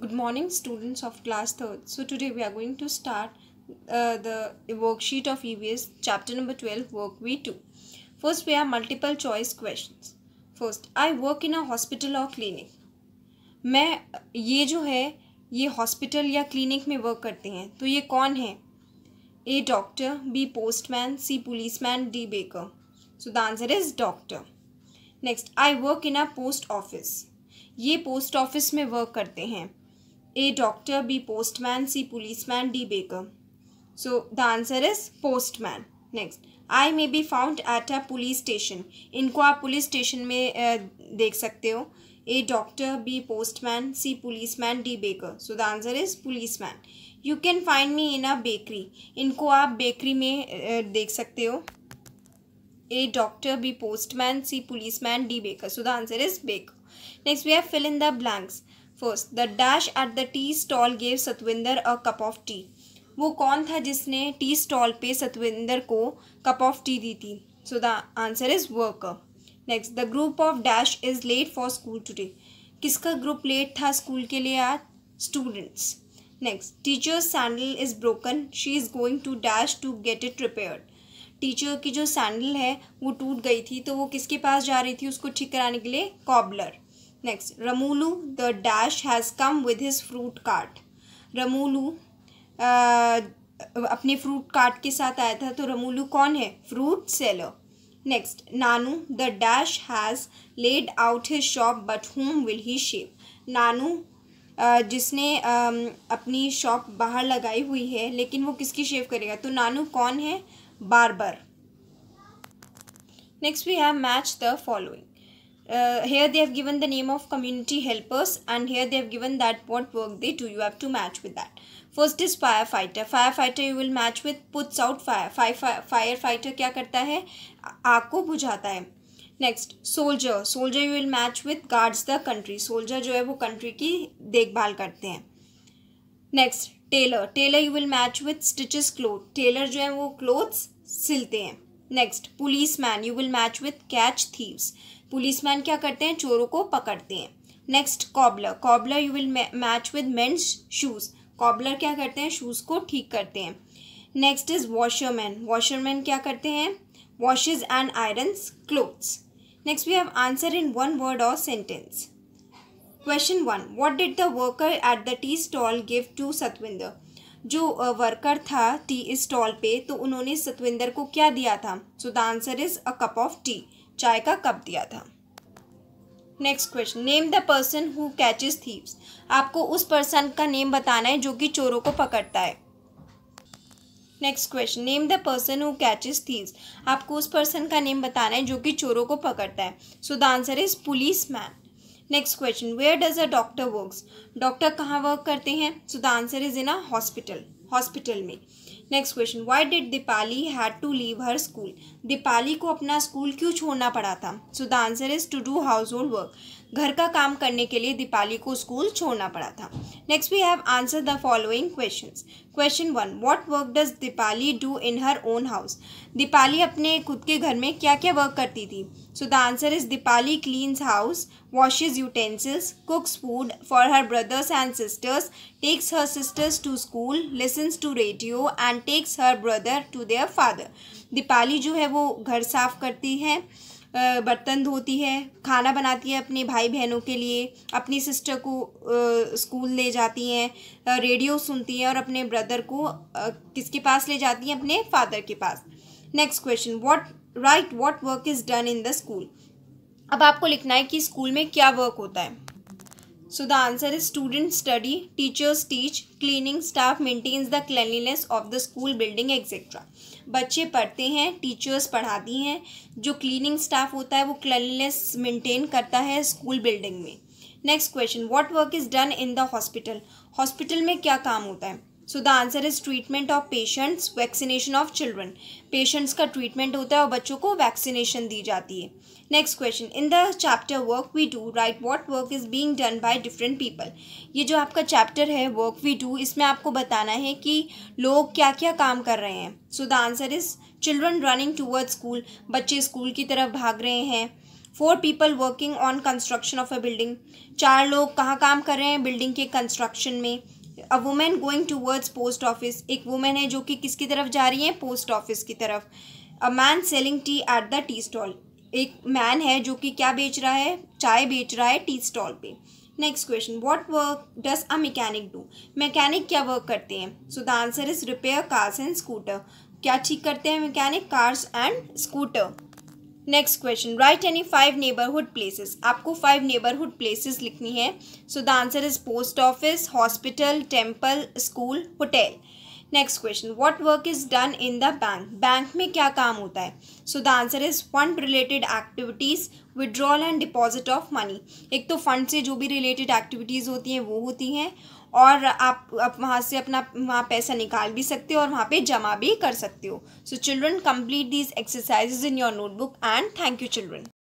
good morning students of class 3 so today we are going to start uh, the worksheet of EVS chapter number 12 work v2 first we have multiple choice questions first i work in a hospital or clinic main ye jo hai ye hospital ya clinic mein work karte hain to ye kon hai a doctor b postman c policeman d baker so the answer is doctor next i work in a post office ये post office में work करते हैं A. Doctor B. Postman C. Policeman D. Baker So the answer is Postman. Next. I may be found at a police station. Inko aap police station mein uh, dekh sakte ho. A. Doctor B. Postman C. Policeman D. Baker So the answer is Policeman. You can find me in a bakery. Inko aap bakery mein uh, dekh sakte ho. A. Doctor B. Postman C. Policeman D. Baker So the answer is Baker. Next we have fill in the blanks. First the dash at the tea stall gave Satwinder a cup of tea वो कौन था जिसने T stall पे सतविंदर को cup of tea दी थी so the answer is worker next the group of dash is late for school today किसका group late था स्कूल के लिए आज students next teacher sandal is broken she is going to dash to get it repair teacher की जो sandal है वो टूट गई थी तो वो किसके पास जा रही थी उसको ठीक कराने के लिए cobbler Next, Ramulu the dash has come with his fruit cart. Ramulu uh, अपने फ्रूट कार्ट के साथ आया था तो रमूलू कौन है fruit seller next Nanu the dash has laid out his shop but home will he shape Nanu जिसने um, अपनी शॉप बाहर लगाई हुई है लेकिन वो किसकी शेव करेगा तो नानू कौन है barber next we have match the following uh, here they have given the name of community helpers and here they have given that what work they do you have to match with that first is firefighter firefighter you will match with puts out fire fire firefighter क्या करता है आग को बुझाता है next soldier soldier you will match with guards the country soldier जो है वो कंट्री की देखभाल करते हैं नेक्स्ट tailor tailor you will match with stitches cloth tailor जो है वो क्लोथ्स सिलते हैं next policeman you will match with catch thieves policeman क्या करते हैं चोरों को पकड़ते हैं next cobbler cobbler you will match with mends shoes cobbler क्या करते हैं शूज़ को ठीक करते हैं नेक्स्ट इज वॉशरमैन वॉशरमैन क्या करते हैं washes and irons clothes next we have answer in one word और sentence Question 1. What did the worker at the tea stall give to Satwinder? जो वर्कर था टी स्टॉल पे तो उन्होंने सतविंदर को क्या दिया था so the answer is a cup of tea चाय का कप दिया था next question name the person who catches thieves आपको उस पर्सन का नेम बताना है जो कि चोरों को पकड़ता है next question name the person who catches thieves आपको उस पर्सन का नेम बताना है जो कि चोरों को पकड़ता है so the answer is policeman next question where does a doctor work doctor कहाँ वर्क करते हैं so the answer is in a hospital hospital में next question why did Dipali had to leave her school Dipali को अपना school क्यों छोड़ना पड़ा था so the answer is to do household work घर का काम करने के लिए दीपाली को स्कूल छोड़ना पड़ा था next we have answer the following question question one what work does Dipali do in her own house Dipali अपने खुद के घर में क्या क्या वर्क करती थी so the answer is Dipali cleans house washes utensils cooks food for her brothers and sisters takes her sisters to school listens to radio and takes her brother to their father Dipali जो है वो घर साफ करती है बर्तन धोती है खाना बनाती है अपने भाई बहनों के लिए अपनी सिस्टर को स्कूल ले जाती हैं रेडियो सुनती हैं और अपने ब्रदर को किसके पास ले जाती हैं अपने फादर के पास next question what write what work is done in the school अब आपको लिखना है कि स्कूल में क्या वर्क होता है So the answer is students study, teachers teach, cleaning staff maintains the cleanliness of the school building etc. बच्चे पढ़ते हैं टीचर्स पढ़ाती हैं जो क्लीनिंग स्टाफ होता है वो क्लिनलीनेस मेंटेन करता है स्कूल बिल्डिंग में next question what work is done in the hospital hospital में क्या काम होता है so the answer is treatment of patients vaccination of children patients का ट्रीटमेंट होता है और बच्चों को वैक्सीनेशन दी जाती है next question in the chapter work we do write what work is being done by different people ये जो आपका चैप्टर है वर्क वी डू इसमें आपको बताना है कि लोग क्या क्या काम कर रहे हैं so the answer is children running toward school बच्चे स्कूल की तरफ भाग रहे हैं four people working on construction of a building चार लोग कहाँ काम कर रहे हैं बिल्डिंग के कंस्ट्रक्शन में a women going towards post office एक वुमेन है जो कि किसकी तरफ जा रही है पोस्ट ऑफिस की तरफ a man selling tea at the tea stall एक मैन है जो कि क्या बेच रहा है चाय बेच रहा है टी स्टॉल पे next question what work does a mechanic do mechanic क्या वर्क करते हैं so the answer is repair cars and scooter क्या ठीक करते हैं mechanic cars and scooter next question write any five neighbourhood places आपको five neighbourhood places लिखनी है so the answer is post office hospital temple school hotel next question what work is done in the bank bank में क्या काम होता है so the answer is fund related activities withdrawal and deposit of money एक तो fund से जो भी रिलेटेड एक्टिविटीज़ होती हैं वो होती हैं और आप आप वहाँ से अपना वहाँ पैसा निकाल भी सकते हो और वहाँ पे जमा भी कर सकते हो so children complete these exercises in your notebook and thank you children